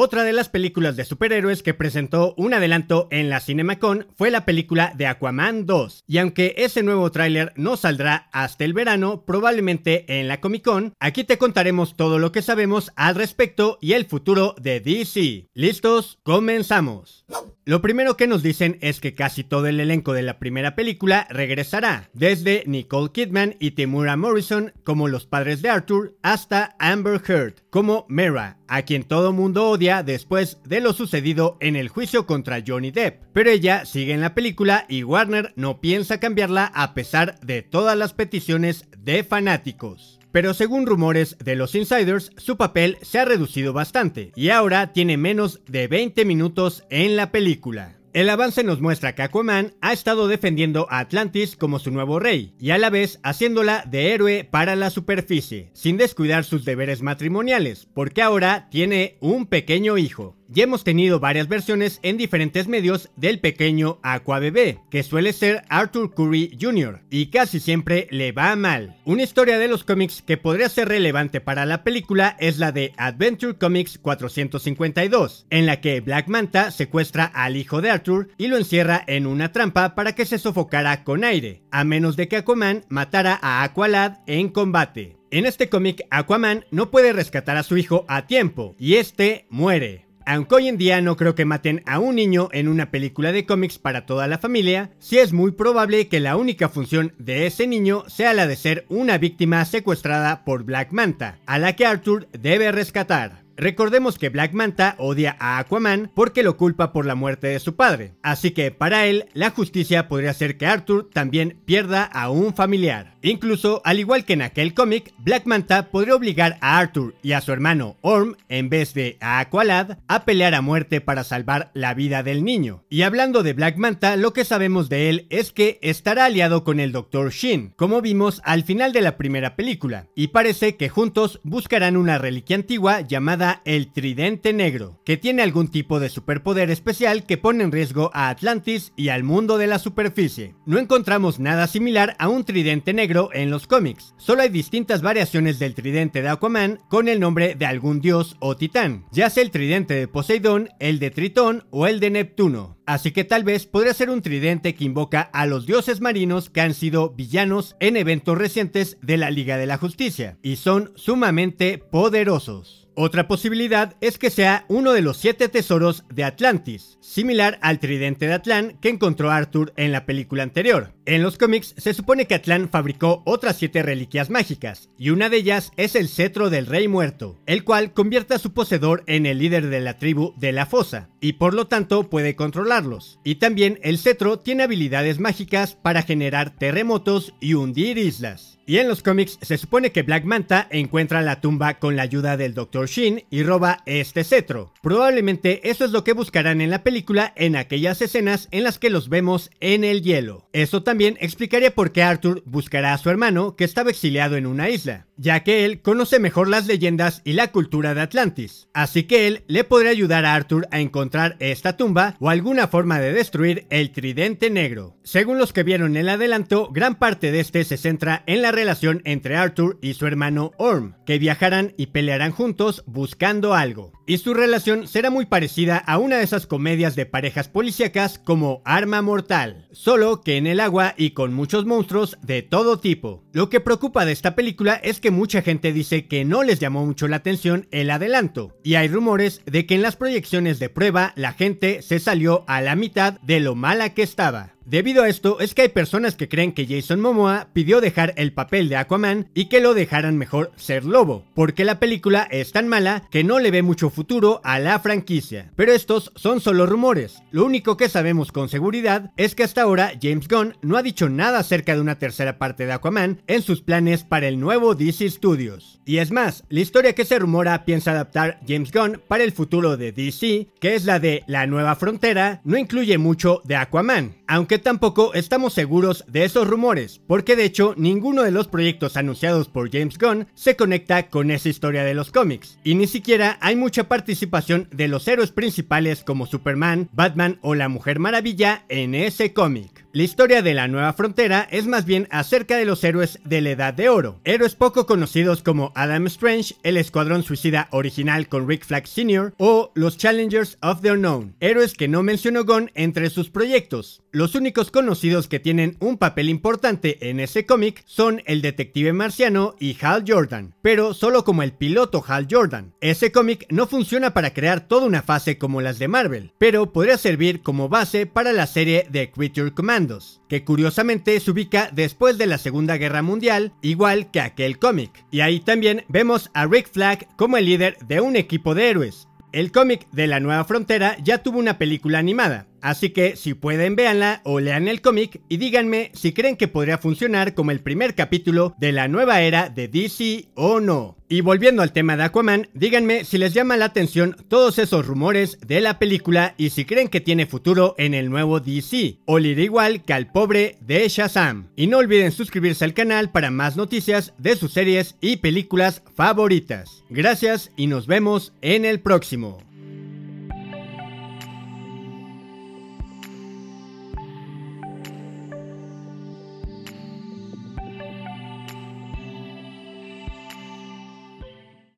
Otra de las películas de superhéroes que presentó un adelanto en la CinemaCon fue la película de Aquaman 2, y aunque ese nuevo tráiler no saldrá hasta el verano, probablemente en la Comic Con, aquí te contaremos todo lo que sabemos al respecto y el futuro de DC. ¿Listos? Comenzamos. Lo primero que nos dicen es que casi todo el elenco de la primera película regresará, desde Nicole Kidman y Timura Morrison como los padres de Arthur hasta Amber Heard como Mera, a quien todo mundo odia después de lo sucedido en el juicio contra Johnny Depp. Pero ella sigue en la película y Warner no piensa cambiarla a pesar de todas las peticiones de fanáticos. Pero según rumores de los insiders, su papel se ha reducido bastante y ahora tiene menos de 20 minutos en la película. El avance nos muestra que Aquaman ha estado defendiendo a Atlantis como su nuevo rey y a la vez haciéndola de héroe para la superficie, sin descuidar sus deberes matrimoniales, porque ahora tiene un pequeño hijo. Ya hemos tenido varias versiones en diferentes medios del pequeño Aqua Bebé, que suele ser Arthur Curry Jr., y casi siempre le va mal. Una historia de los cómics que podría ser relevante para la película es la de Adventure Comics 452, en la que Black Manta secuestra al hijo de Arthur y lo encierra en una trampa para que se sofocara con aire, a menos de que Aquaman matara a Aqualad en combate. En este cómic, Aquaman no puede rescatar a su hijo a tiempo, y este muere. Aunque hoy en día no creo que maten a un niño en una película de cómics para toda la familia, sí es muy probable que la única función de ese niño sea la de ser una víctima secuestrada por Black Manta, a la que Arthur debe rescatar. Recordemos que Black Manta odia a Aquaman porque lo culpa por la muerte de su padre, así que para él la justicia podría ser que Arthur también pierda a un familiar. Incluso, al igual que en aquel cómic, Black Manta podría obligar a Arthur y a su hermano Orm, en vez de a Aqualad, a pelear a muerte para salvar la vida del niño. Y hablando de Black Manta, lo que sabemos de él es que estará aliado con el Dr. Shin, como vimos al final de la primera película, y parece que juntos buscarán una reliquia antigua llamada el Tridente Negro, que tiene algún tipo de superpoder especial que pone en riesgo a Atlantis y al mundo de la superficie. No encontramos nada similar a un Tridente Negro en los cómics, solo hay distintas variaciones del Tridente de Aquaman con el nombre de algún dios o titán, ya sea el Tridente de Poseidón, el de Tritón o el de Neptuno así que tal vez podría ser un tridente que invoca a los dioses marinos que han sido villanos en eventos recientes de la Liga de la Justicia, y son sumamente poderosos. Otra posibilidad es que sea uno de los siete tesoros de Atlantis, similar al tridente de Atlán que encontró Arthur en la película anterior. En los cómics se supone que Atlán fabricó otras siete reliquias mágicas, y una de ellas es el cetro del rey muerto, el cual convierte a su poseedor en el líder de la tribu de la fosa, y por lo tanto puede controlarlos. Y también el cetro tiene habilidades mágicas para generar terremotos y hundir islas. Y en los cómics se supone que Black Manta encuentra la tumba con la ayuda del Dr. Shin y roba este cetro. Probablemente eso es lo que buscarán en la película en aquellas escenas en las que los vemos en el hielo. Eso también también explicaría por qué Arthur buscará a su hermano, que estaba exiliado en una isla ya que él conoce mejor las leyendas y la cultura de Atlantis, así que él le podrá ayudar a Arthur a encontrar esta tumba o alguna forma de destruir el tridente negro. Según los que vieron el adelanto, gran parte de este se centra en la relación entre Arthur y su hermano Orm, que viajarán y pelearán juntos buscando algo. Y su relación será muy parecida a una de esas comedias de parejas policíacas como Arma Mortal, solo que en el agua y con muchos monstruos de todo tipo. Lo que preocupa de esta película es que mucha gente dice que no les llamó mucho la atención el adelanto, y hay rumores de que en las proyecciones de prueba la gente se salió a la mitad de lo mala que estaba. Debido a esto es que hay personas que creen que Jason Momoa pidió dejar el papel de Aquaman y que lo dejaran mejor ser Lobo, porque la película es tan mala que no le ve mucho futuro a la franquicia. Pero estos son solo rumores, lo único que sabemos con seguridad es que hasta ahora James Gunn no ha dicho nada acerca de una tercera parte de Aquaman en sus planes para el nuevo DC Studios. Y es más, la historia que se rumora piensa adaptar James Gunn para el futuro de DC, que es la de La Nueva Frontera, no incluye mucho de Aquaman, aunque tampoco estamos seguros de esos rumores, porque de hecho ninguno de los proyectos anunciados por James Gunn se conecta con esa historia de los cómics, y ni siquiera hay mucha participación de los héroes principales como Superman, Batman o la Mujer Maravilla en ese cómic. La historia de la Nueva Frontera es más bien acerca de los héroes de la Edad de Oro, héroes poco conocidos como Adam Strange, el Escuadrón Suicida original con Rick Flag Sr. o los Challengers of the Unknown, héroes que no mencionó Gon entre sus proyectos. Los únicos conocidos que tienen un papel importante en ese cómic son el detective marciano y Hal Jordan, pero solo como el piloto Hal Jordan. Ese cómic no funciona para crear toda una fase como las de Marvel, pero podría servir como base para la serie de Creature Command que curiosamente se ubica después de la Segunda Guerra Mundial, igual que aquel cómic. Y ahí también vemos a Rick Flag como el líder de un equipo de héroes. El cómic de La Nueva Frontera ya tuvo una película animada, Así que si pueden véanla o lean el cómic y díganme si creen que podría funcionar como el primer capítulo de la nueva era de DC o no. Y volviendo al tema de Aquaman, díganme si les llama la atención todos esos rumores de la película y si creen que tiene futuro en el nuevo DC, o le igual que al pobre de Shazam. Y no olviden suscribirse al canal para más noticias de sus series y películas favoritas. Gracias y nos vemos en el próximo.